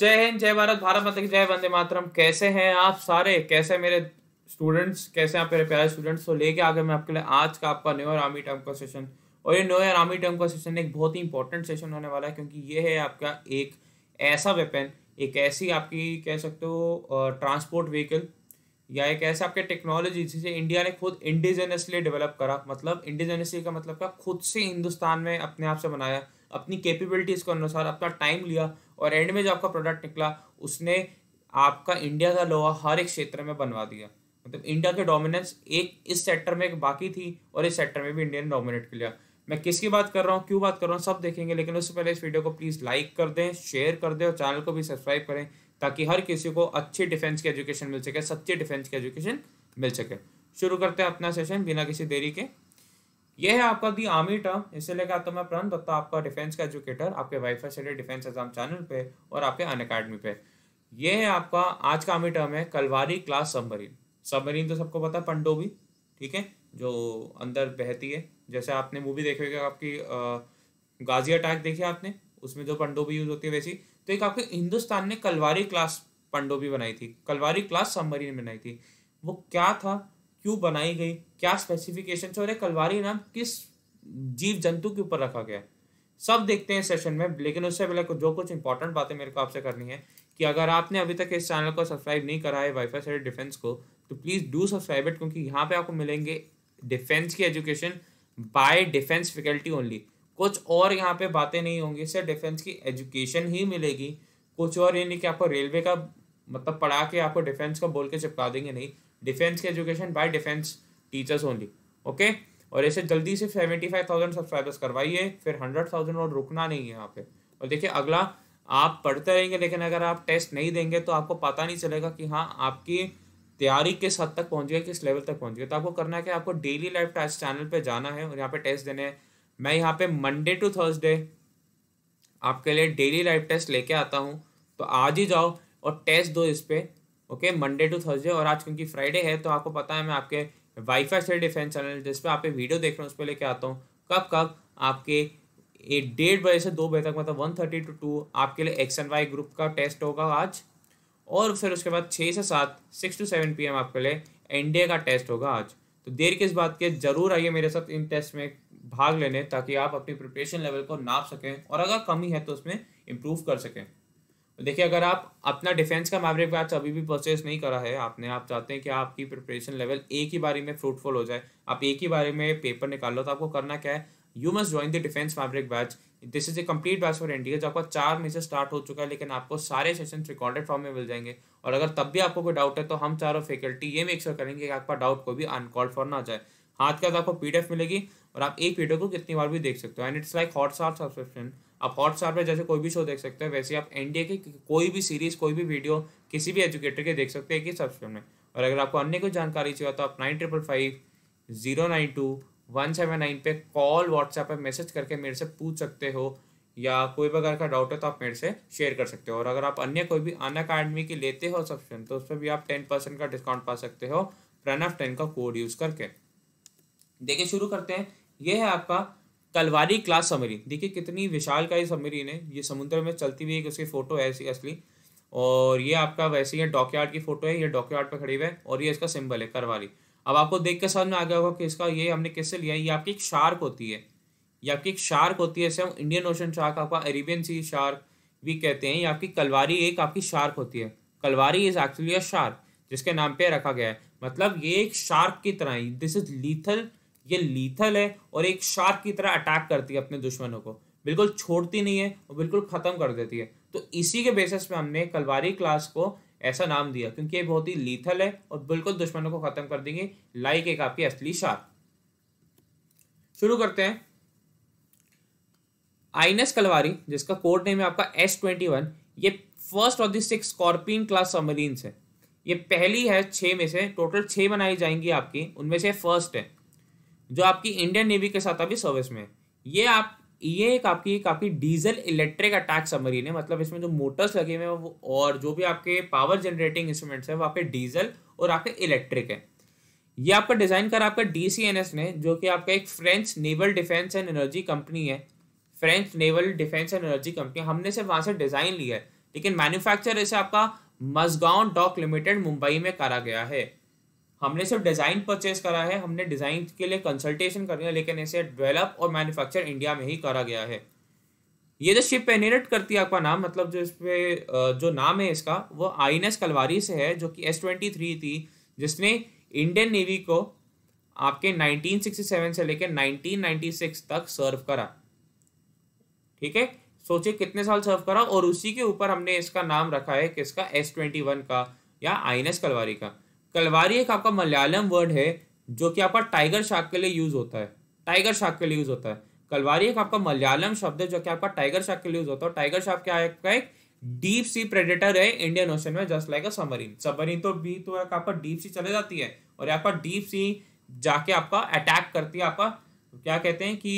जय हिंद जय भारत भारत माता की जय वंदे मातरम कैसे हैं आप सारे कैसे मेरे स्टूडेंट्स कैसे आप मेरे प्यारे स्टूडेंट्स तो लेके आ गए मैं आपके लिए आज का आपका न्यू ईयर आर्मी टर्म का सेशन और ये न्यू ईयर आर्मी टर्म का सेशन एक बहुत ही इंपॉर्टेंट सेशन होने वाला है क्योंकि ये है आपका एक ऐसा वेपन एक ऐसी आपकी कह सकते हो ट्रांसपोर्ट व्हीकल या एक ऐसे आपके टेक्नोलॉजी जिसे इंडिया ने खुद इंडिजिनसली डेवलप करा मतलब इंडिजिनसली का मतलब क्या खुद से हिंदुस्तान में अपने आप से बनाया अपनी कैपेबिलिटीज़ के अनुसार अपना टाइम लिया और एंड में जो आपका प्रोडक्ट निकला उसने आपका इंडिया का लोहा हर एक क्षेत्र में बनवा दिया मतलब इंडिया के डोमिनेंस एक इस सेक्टर में एक बाकी थी और इस सेक्टर में भी इंडिया ने डोमिनेट कर लिया मैं किसकी बात कर रहा हूँ क्यों बात कर रहा हूँ सब देखेंगे लेकिन उससे पहले इस वीडियो को प्लीज़ लाइक कर दें शेयर कर दें और चैनल को भी सब्सक्राइब करें ताकि हर किसी को अच्छी डिफेंस की एजुकेशन मिल सके सच्ची डिफेंस की एजुकेशन मिल सके शुरू करते हैं अपना सेशन बिना किसी देरी के ये है आपका दी आर्मी टर्म इसे लेकर आता मैं प्रण दत्ता आपका डिफेंस का एजुकेटर आपके वाईफाई से डिफेंस एग्जाम चैनल पे और आपके अन अकेडमी पे ये है आपका आज का आर्मी टर्म है कलवारी क्लास सबमरीन सबमरीन तो सबको पता है पंडोबी ठीक है जो अंदर बहती है जैसे आपने मूवी देखी होगी आपकी गाजी अटैक देखी आपने उसमें जो पंडोबी यूज होती है वैसी तो एक आपके हिंदुस्तान ने कलवारी क्लास पंडोबी बनाई थी कलवारी क्लास सबमरीन बनाई थी वो क्या था क्यों बनाई गई क्या स्पेसिफिकेशन और ये कलवारी नाम किस जीव जंतु के ऊपर रखा गया सब देखते हैं सेशन में लेकिन उससे पहले जो कुछ इंपॉर्टेंट बातें मेरे को आपसे करनी है कि अगर आपने अभी तक इस चैनल को सब्सक्राइब नहीं करा है वाईफाई से डिफेंस को तो प्लीज़ डू सब्सक्राइब इट क्योंकि यहाँ पे आपको मिलेंगे डिफेंस की education by defence faculty only कुछ और यहाँ पे बातें नहीं होंगी सिर्फ डिफेंस की एजुकेशन ही मिलेगी कुछ और ये नहीं कि आपको रेलवे का मतलब पढ़ा के आपको डिफेंस का बोल के चिपका देंगे नहीं डिफेंस के education by defence teachers only okay और ऐसे जल्दी से सेवेंटी फाइव थाउजेंड सब्सक्राइबर्स करवाइए फिर हंड्रेड थाउजेंड और रुकना नहीं है यहाँ पे और देखिए अगला आप पढ़ते रहेंगे लेकिन अगर आप टेस्ट नहीं देंगे तो आपको पता नहीं चलेगा कि हाँ आपकी तैयारी किस हद तक पहुँच गई किस लेवल तक पहुँच गई तो आपको करना है कि आपको डेली लाइफ टेस्ट चैनल पर जाना है और यहाँ पे टेस्ट देने हैं मैं यहाँ पे मंडे टू थर्सडे आपके लिए डेली लाइफ टेस्ट लेके आता हूँ तो आज ही जाओ और टेस्ट दो इस पर ओके मंडे टू थर्सडे और आज क्योंकि फ्राइडे है तो आपको पता है मैं आपके वाईफाई से डिफेंस चैनल जिस पर आप वीडियो देख रहे हैं उस पर लेके आता हूँ कब कब आपके एक डेढ़ बजे से दो बजे तक मतलब वन थर्टी टू टू आपके लिए एक्स एंड वाई ग्रुप का टेस्ट होगा आज और फिर उसके बाद छः से सात सिक्स टू सेवन पी एम आपके लिए एन का टेस्ट होगा आज तो देर किस बात के जरूर आइए मेरे साथ इन टेस्ट में भाग लेने ताकि आप अपनी प्रिपरेशन लेवल को नाप सकें और अगर कमी है तो उसमें इम्प्रूव कर सकें देखिए अगर आप अपना डिफेंस का मैवरिक बैच अभी भी परचेस नहीं करा है आपने आप चाहते हैं कि आपकी प्रिपरेशन लेवल एक ही बारे में फ्रूटफुल हो जाए आप एक ही बारे में पेपर निकाल लो तो आपको करना क्या है you must join the defence maverick batch this is a complete batch for India जो आपका चार में से स्टार्ट हो चुका है लेकिन आपको सारे सेशन रिकॉर्डेड फॉर्म में मिल जाएंगे और अगर तब भी आपको कोई डाउट है तो हम चारों फैकल्टी ये मेक श्योर करेंगे कि आपका डाउट को भी अनकॉल्ड फॉर ना जाए हाथ के साथ आपको पीडीएफ मिलेगी और आप एक वीडियो को कितनी बार भी देख सकते हो and it's like hot subscription आप हॉटस्टार पर जैसे कोई भी शो देख सकते हैं वैसे आप एनडीए की कोई भी सीरीज़ कोई भी वीडियो किसी भी एजुकेटर के देख सकते हैं कि सब्सक्रिप्शन में और अगर आपको अन्य कोई जानकारी चाहिए तो आप nine triple five zero nine two one seven nine पे कॉल व्हाट्सएप पर मैसेज करके मेरे से पूछ सकते हो या कोई प्रकार का डाउट है तो आप मेरे से शेयर कर सकते हो और अगर आप अन्य कोई भी अन अकाडमी की लेते हो सब्सक्रिप्शन तो उस पर भी आप टेन परसेंट का डिस्काउंट पा सकते हो ऑफ टेन का कोड यूज़ करके देखिए शुरू करते हैं ये है आपका कलवारी क्लास समरी देखिए कितनी विशाल का ये समरीन है ये समुद्र में चलती हुई एक उसकी फ़ोटो है ऐसी असली और ये आपका वैसे ही डॉकयार्ड की फ़ोटो है ये यार्ड पर खड़ी हुए है और ये इसका सिंबल है करवारी अब आपको देख के समझ में आ गया होगा कि इसका ये हमने किससे लिया है ये आपकी एक शार्क होती है ये आपकी एक शार्क होती है जैसे हम इंडियन ओशन शार्क आपका अरेबियन सी शार्क भी कहते हैं ये आपकी कलवारी एक आपकी शार्क होती है Kalvari is actually a shark जिसके नाम पे रखा गया है मतलब ये एक शार्क की तरह दिस इज लीथल ये लीथल है और एक शार्क की तरह अटैक करती है अपने दुश्मनों को बिल्कुल छोड़ती नहीं है और बिल्कुल ख़त्म कर देती है तो इसी के बेसिस पे हमने कलवारी क्लास को ऐसा नाम दिया क्योंकि ये बहुत ही लीथल है और बिल्कुल दुश्मनों को ख़त्म कर देंगे लाइक एक आपकी असली शार्क शुरू करते हैं आइनस कलवारी जिसका कोड नेम है आपका एस ट्वेंटी वन ये first of the six scorpion class submarine है ये पहली है छह में से टोटल छह बनाई जाएंगी आपकी उनमें से फर्स्ट है जो आपकी इंडियन नेवी के साथ अभी सर्विस में ये आप ये एक आपकी एक आपकी डीजल इलेक्ट्रिक अटैक सबमरीन है मतलब इसमें जो मोटर्स लगे हुए हैं और जो भी आपके पावर जनरेटिंग इंस्ट्रूमेंट्स हैं वो आपके डीजल और आपके इलेक्ट्रिक है ये आपका डिज़ाइन करा आपका डी ने जो कि आपका एक French naval defence and energy company है French naval defence and energy company हमने सिर्फ वहाँ से डिज़ाइन लिया है लेकिन मैन्युफैक्चर इसे आपका मजगांव डॉक लिमिटेड मुंबई में करा गया है हमने सिर्फ डिज़ाइन परचेज करा है हमने डिज़ाइन के लिए कंसल्टेशन करी है लेकिन इसे डेवलप और मैन्युफैक्चर इंडिया में ही करा गया है ये जो शिप पेनेट करती है आपका नाम मतलब जो इस पे जो नाम है इसका वो आई एन एस कलवारी से है जो कि एस ट्वेंटी थ्री थी जिसने इंडियन नेवी को आपके 1967 से लेकर 1996 तक सर्व करा ठीक है सोचिए कितने साल सर्व करा और उसी के ऊपर हमने इसका नाम रखा है किसका एस ट्वेंटी वन का या आई एन एस कलवारी का कलवारी एक आपका मलयालम वर्ड है जो कि आपका टाइगर शार्क के लिए यूज होता है टाइगर शार्क के लिए यूज होता है कलवारी एक आपका मलयालम शब्द है जो कि आपका टाइगर शार्क के लिए यूज होता है टाइगर शार्क क्या है आपका एक डीप सी प्रेडेटर है इंडियन ओशन में just like a submarine submarine तो भी तो आपका डीप सी चले जाती है और यहाँ पर डीप सी जाके आपका अटैक करती है आपका क्या कहते हैं कि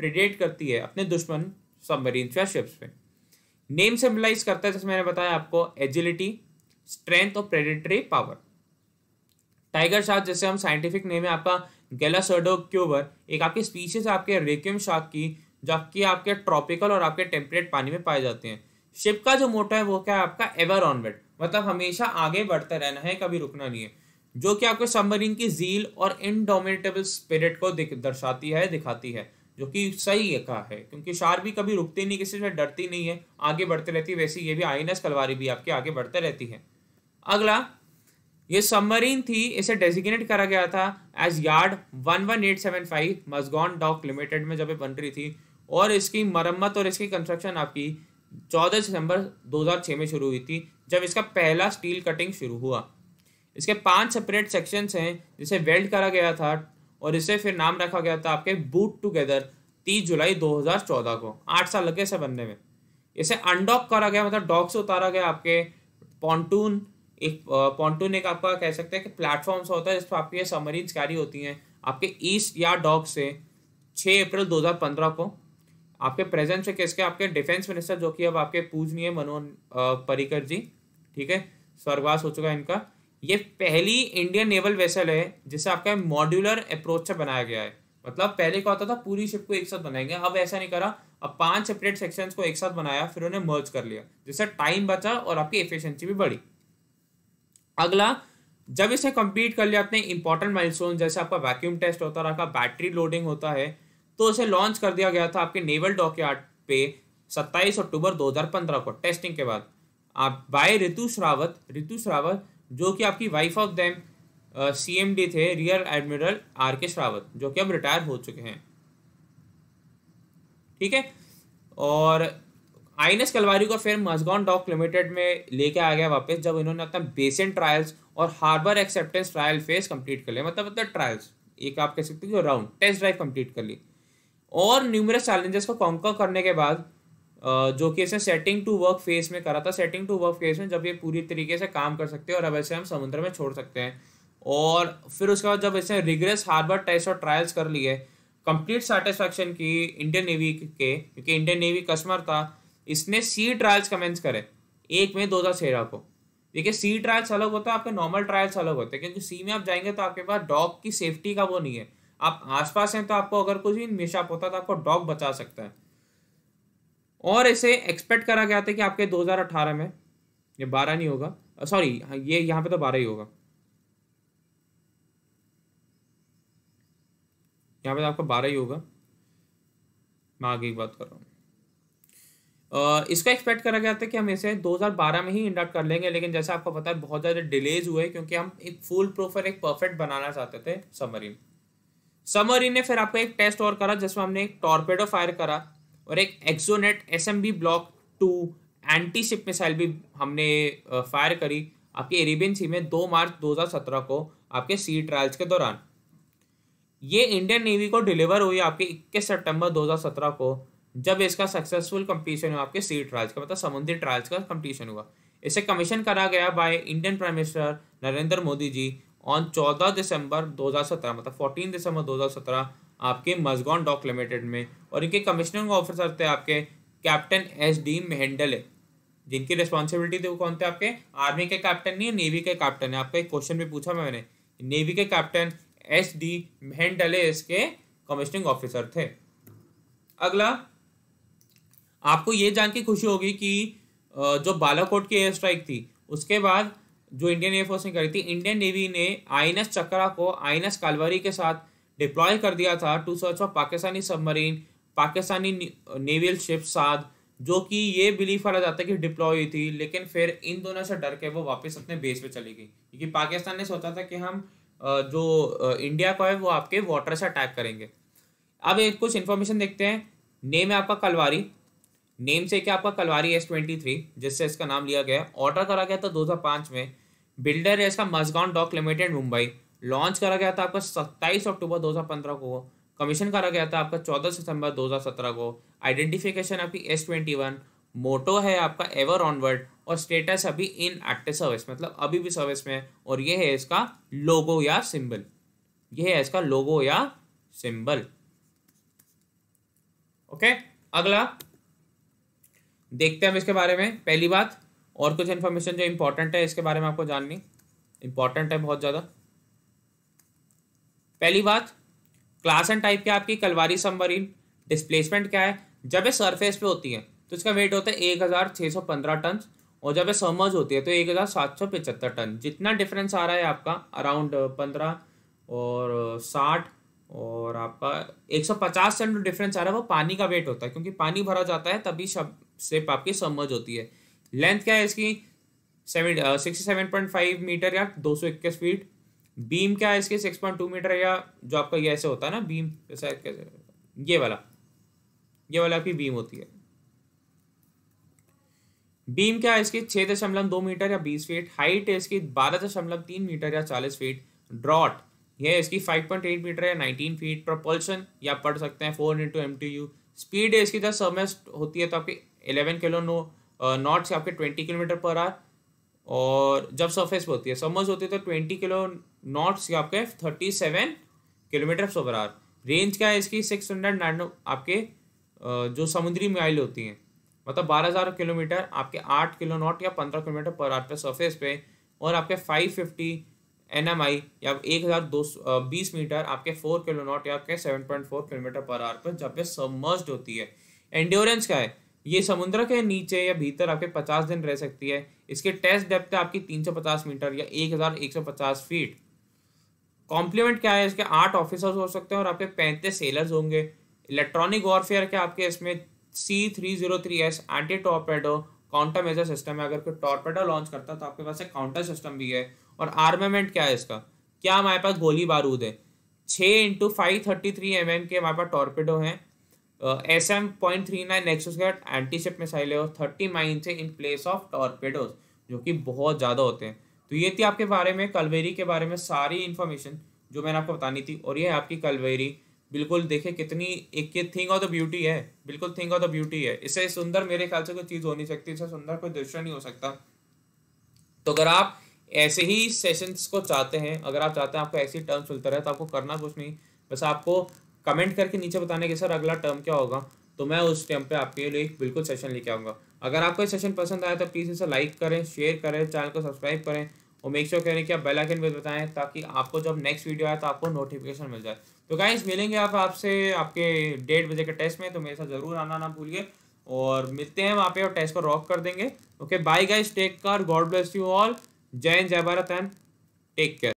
प्रिडेट करती है अपने दुश्मन सबमरीन या शिप्स पे नेम सिम्बलाइज करता है जैसे मैंने बताया आपको एजिलिटी स्ट्रेंथ और प्रेडेटरी पावर टाइगर शार्क जैसे हम साइंटिफिक नेम है आपका गैलासर्डो क्यूबर एक आपकी स्पीशीज है आपके रेकियम शार्क की जो आपकी आपके ट्रॉपिकल और आपके टेम्परेट पानी में पाए जाते हैं शिप का जो मोटा है वो क्या है आपका एवर ऑनवर्ड मतलब हमेशा आगे बढ़ते रहना है कभी रुकना नहीं है जो कि आपके सबमरीन की झील और इनडोमिनेटेबल स्पिरिट को दर्शाती है दिखाती है जो कि सही है कहा है क्योंकि शार भी कभी रुकती नहीं किसी से डरती नहीं है आगे बढ़ती रहती है वैसे ये भी आईनस कलवारी भी आपके आगे बढ़ते रहती है अगला ये सबमरीन थी इसे डेजिग्नेट करा गया था as yard 11875 Mazagon Dock Limited में जब ये बन रही थी और इसकी मरम्मत और इसकी कंस्ट्रक्शन आपकी 14 सितंबर 2006 में शुरू हुई थी जब इसका पहला स्टील कटिंग शुरू हुआ इसके पांच सेपरेट सेक्शंस हैं जिसे वेल्ड करा गया था और इसे फिर नाम रखा गया था आपके बूट टुगेदर 30 जुलाई 2014 को आठ साल लगे इसे बनने में इसे अनडॉक करा गया मतलब डॉक से उतारा गया आपके पॉन्टून एक पॉन्टून uh, एक आपका कह सकते हैं कि प्लेटफॉर्म सा होता है जिस पर आपकी सबमरीन्स कैरी होती हैं आपके ईस्ट या डॉक से छः अप्रैल पंद्रह को आपके प्रेजेंट से किसके आपके डिफेंस मिनिस्टर जो कि अब आपके पूजनीय मनोहर uh, परिकर जी ठीक है स्वर्गवास हो चुका है इनका ये पहली इंडियन नेवल वेसल है जिसे आपका मॉड्यूलर अप्रोच से बनाया गया है मतलब पहले क्या होता था पूरी शिप को एक साथ बनाएंगे अब ऐसा नहीं करा अब पांच सेपरेट सेक्शंस को एक साथ बनाया फिर उन्हें मर्ज कर लिया जिससे टाइम बचा और आपकी एफिशिएंसी भी बढ़ी अगला जब इसे कंप्लीट कर लिया आपने इंपॉर्टेंट माइलस्टोन जैसे आपका वैक्यूम टेस्ट होता रहा बैटरी लोडिंग होता है तो इसे लॉन्च कर दिया गया था आपके नेवल डॉकयार्ड पे 27 अक्टूबर 2015 को टेस्टिंग के बाद आप बाय ऋतु श्रावत ऋतु श्रावत जो कि आपकी wife of then C M D थे rear admiral R K Shrawat जो कि अब रिटायर हो चुके हैं ठीक है और आई कलवारी को फिर मजगॉन डॉक लिमिटेड में लेके आ गया वापस जब इन्होंने अपना बेसिन ट्रायल्स और harbour acceptance trial phase complete कर लिया मतलब मतलब ट्रायल्स एक आप कह सकते हो राउंड टेस्ट ड्राइव कंप्लीट कर ली और न्यूमरस चैलेंजेस को कॉन्कर करने के बाद जो कि इसने सेटिंग टू वर्क फेज में करा था सेटिंग टू वर्क फेज में जब ये पूरी तरीके से काम कर सकते हैं और अब ऐसे हम समुद्र में छोड़ सकते हैं और फिर उसके बाद जब इसने रिग्रेस हार्बर टेस्ट और ट्रायल्स कर लिए कंप्लीट सेटिस्फैक्शन की इंडियन नेवी के क्योंकि इंडियन नेवी कस्टमर था इसने सी ट्रायल्स कमेंस करे एक में दो हज़ार तेरह को देखिए सी ट्रायल्स अलग होता है आपके नॉर्मल ट्रायल्स अलग होते हैं क्योंकि सी में आप जाएंगे तो आपके पास डॉग की सेफ्टी का वो नहीं है आप आसपास हैं तो आपको अगर कुछ भी मिशअप होता है तो आपको डॉग बचा सकता है और इसे एक्सपेक्ट करा गया था कि आपके 2018 में ये 12 नहीं होगा सॉरी ये यहाँ पे तो 12 ही होगा यहाँ पे तो आपका 12 ही होगा मैं आगे की बात कर रहा हूँ इसका एक्सपेक्ट करा गया था कि हम इसे 2012 में ही इंडक्ट कर लेंगे लेकिन जैसे आपको पता है बहुत ज़्यादा डिलेज हुए क्योंकि हम एक फुल प्रूफ एक परफेक्ट बनाना चाहते थे समरीन समरीन ने फिर आपका एक टेस्ट और करा जिसमें हमने एक टॉर्पेडो फायर करा और एक Exocet S block two anti ship missile भी हमने फायर करी आपके एरिबियन सी में दो मार्च दो को आपके सी ट्रायल्स के दौरान ये इंडियन नेवी को डिलीवर हुई आपके 21 सितंबर 2017 को जब इसका सक्सेसफुल कंपटीशन हुआ आपके सी ट्रायल्स का मतलब समुद्री ट्रायल्स का कंपटीशन हुआ इसे कमीशन करा गया by Indian prime minister Narendra Modi ji on 14 December 2017 मतलब 14 दिसंबर 2017 आपके मजगॉन डॉक लिमिटेड में और इनके कमिश्निंग ऑफिसर थे आपके कैप्टन एस डी मेहंडले जिनकी रिस्पॉन्सिबिलिटी थी वो कौन थे आपके आर्मी के कैप्टन नहीं नेवी के कैप्टन है आपका एक क्वेश्चन भी पूछा मैंने नेवी के कैप्टन एस डी मेहंडले इसके कमिश्निंग ऑफिसर थे अगला आपको ये जान के खुशी होगी कि जो बालाकोट की एयर स्ट्राइक थी उसके बाद जो इंडियन एयरफोर्स ने करी थी इंडियन नेवी ने आई एन एस चक्रा को आई एन एस कालवारी के साथ डिप्लॉय कर दिया था to search of Pakistani submarine Pakistani naval ship साध जो कि ये बिलीव करा जाता है कि डिप्लॉय हुई थी लेकिन फिर इन दोनों से डर के वो वापस अपने बेस पे चली गई क्योंकि पाकिस्तान ने सोचा था कि हम जो इंडिया को है वो आपके वाटर से अटैक करेंगे अब एक कुछ इन्फॉर्मेशन देखते हैं नेम है आपका कलवारी नेम से क्या आपका कलवारी एस ट्वेंटी थ्री जिससे इसका नाम लिया गया ऑर्डर करा गया था 2005 में बिल्डर है इसका Mazagon Dock Limited Mumbai launch करा गया था आपका सत्ताईस अक्टूबर पंद्रह को कमीशन करा गया था आपका चौदह सितंबर दो हजार सत्रह को आइडेंटिफिकेशन आपकी एस ट्वेंटी वन मोटो है आपका एवर ऑनवर्ड और स्टेटस अभी इन एक्टिव सर्विस मतलब अभी भी सर्विस में और ये है इसका लोगो या सिंबल ये है इसका लोगो या सिंबल ओके अगला देखते हैं हम इसके बारे में पहली बात और कुछ इन्फॉर्मेशन जो इम्पोर्टेंट है इसके बारे में आपको जाननी इम्पॉर्टेंट है बहुत ज़्यादा पहली बात क्लास एंड टाइप क्या आपकी कलवारी सबमरीन डिस्प्लेसमेंट क्या है जब ये सरफेस पे होती है तो इसका वेट होता है एक हज़ार छः सौ पंद्रह टन और जब ये समर्ज होती है तो एक हज़ार सात सौ पचहत्तर टन जितना डिफरेंस आ रहा है आपका अराउंड पंद्रह और साठ और आपका एक सौ पचास टन जो डिफरेंस आ रहा है वो पानी का वेट होता है क्योंकि पानी भरा जाता है तभी शब सिर्फ आपकी समझ होती है लेंथ क्या है इसकी seven sixty seven point five metre या दो सौ इक्कीस फीट बीम क्या है इसके सिक्स पॉइंट टू मीटर या जो आपका ये ऐसे होता है ना बीम ऐसा ये वाला ये वाला आपकी बीम होती है बीम क्या है इसकी छः दशमलव दो मीटर या बीस फीट हाइट है इसकी बारह दशमलव तीन मीटर या चालीस फीट ड्रॉट यह इसकी फाइव पॉइंट एट मीटर या नाइनटीन फीट प्रोपल्शन या पढ़ सकते हैं four into M T U speed है इसकी जब समेस्ट होती है तो आपकी इलेवन किलो नो नॉट से आपके ट्वेंटी किलोमीटर पर आर और जब सरफेस पर होती है समर्स होती है तो ट्वेंटी किलो नॉट से आपके thirty seven kilometre per hour range क्या है इसकी सिक्स हंड्रेड नाइन आपके जो समुद्री माइल होती हैं मतलब बारह हज़ार किलोमीटर आपके आठ किलो नॉट या पंद्रह किलोमीटर पर आर पे सरफेस पे और आपके five fifty N M I या एक हज़ार दो सौ बीस मीटर आपके फोर किलो नॉट या आपके seven point four kilometre per hour पर जब पे सबमर्ज होती है एंड्योरेंस क्या है ये समुद्र के नीचे या भीतर आपके 50 दिन रह सकती है इसके टेस्ट डेप्थ है आपकी 350 मीटर या 1150 फीट कॉम्प्लीमेंट क्या है इसके आठ ऑफिसर्स हो सकते हैं और आपके पैंतीस सेलर्स होंगे इलेक्ट्रॉनिक वॉरफेयर के आपके इसमें C three zero three S anti torpedo counter measure system है अगर कोई टॉर्पेडो लॉन्च करता है तो आपके पास एक काउंटर सिस्टम भी है और आर्मामेंट क्या है इसका क्या हमारे पास गोली बारूद है छः into five thirty three M M के हमारे पास टॉर्पेडो हैं S M point three nine नेक्सोस एक्सोस्कैट एंटीशिप मिसाइल है और थर्टी माइन से इन प्लेस ऑफ टॉर्पेडोज जो कि बहुत ज़्यादा होते हैं तो ये थी आपके बारे में कलवेरी के बारे में सारी इन्फॉर्मेशन जो मैंने आपको बतानी थी और ये है आपकी कलवेरी बिल्कुल देखे कितनी एक ये थिंग ऑफ द ब्यूटी है बिल्कुल थिंग ऑफ द ब्यूटी है इससे सुंदर मेरे ख्याल से कोई चीज़ हो नहीं सकती इससे सुंदर कोई दृश्य नहीं हो सकता तो अगर आप ऐसे ही सेशंस को चाहते हैं अगर आप चाहते हैं आपको ऐसी टर्म्स मिलता रहे तो आपको करना कुछ नहीं बस आपको कमेंट करके नीचे बताने के सर अगला टर्म क्या होगा तो मैं उस टाइम पे आपके लिए बिल्कुल सेशन लेके आऊँगा अगर आपको ये सेशन पसंद आया तो प्लीज़ इसे लाइक करें शेयर करें चैनल को सब्सक्राइब करें और मेक श्योर करें कि आप बेल आइकन पे बताएं ताकि आपको जब नेक्स्ट वीडियो आए तो आपको नोटिफिकेशन मिल जाए तो गाइस मिलेंगे आप आपसे आपके डेढ़ बजे के टेस्ट में तो मेरे साथ ज़रूर आना ना भूलिए और मिलते हैं वहाँ पे और टेस्ट को रॉक कर देंगे okay bye guys take care God bless you all जय हिंद जय भारत एंड टेक केयर